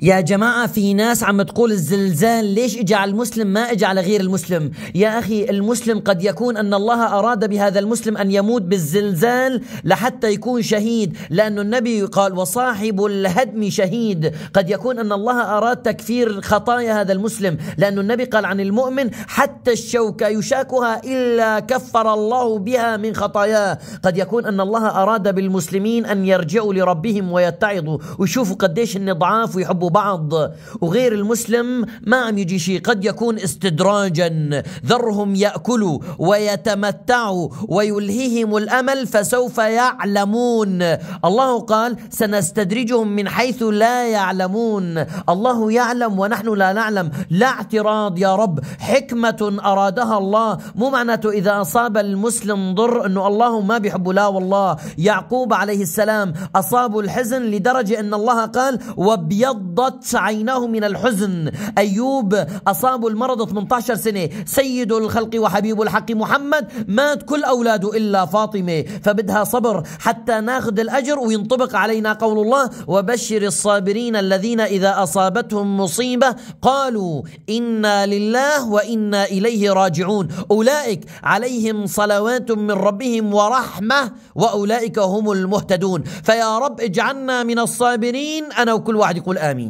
يا جماعة في ناس عم تقول الزلزال ليش اجى على المسلم ما اجى على غير المسلم يا أخي المسلم قد يكون أن الله أراد بهذا المسلم أن يموت بالزلزال لحتى يكون شهيد لأن النبي قال وصاحب الهدم شهيد قد يكون أن الله أراد تكفير خطايا هذا المسلم لأن النبي قال عن المؤمن حتى الشوكة يشاكها إلا كفر الله بها من خطاياه قد يكون أن الله أراد بالمسلمين أن يرجعوا لربهم ويتعظوا ويشوفوا قديش هن ضعاف ويحبوا يحبوا بعض وغير المسلم ما عم يجي شيء قد يكون استدراجا ذرهم يأكلوا ويتمتعوا ويلهيهم الأمل فسوف يعلمون الله قال سنستدرجهم من حيث لا يعلمون الله يعلم ونحن لا نعلم لا اعتراض يا رب حكمة أرادها الله مو معناته إذا أصاب المسلم ضر أنه الله ما بيحبه لا والله يعقوب عليه السلام أصابه الحزن لدرجة أن الله قال وابيض فضت عيناه من الحزن أيوب أصاب المرض 18 سنة سيد الخلق وحبيب الحق محمد مات كل أولاده إلا فاطمة فبدها صبر حتى ناخذ الأجر وينطبق علينا قول الله وبشر الصابرين الذين إذا أصابتهم مصيبة قالوا إنا لله وإنا إليه راجعون أولئك عليهم صلوات من ربهم ورحمة وأولئك هم المهتدون فيا رب اجعلنا من الصابرين أنا وكل واحد يقول آمين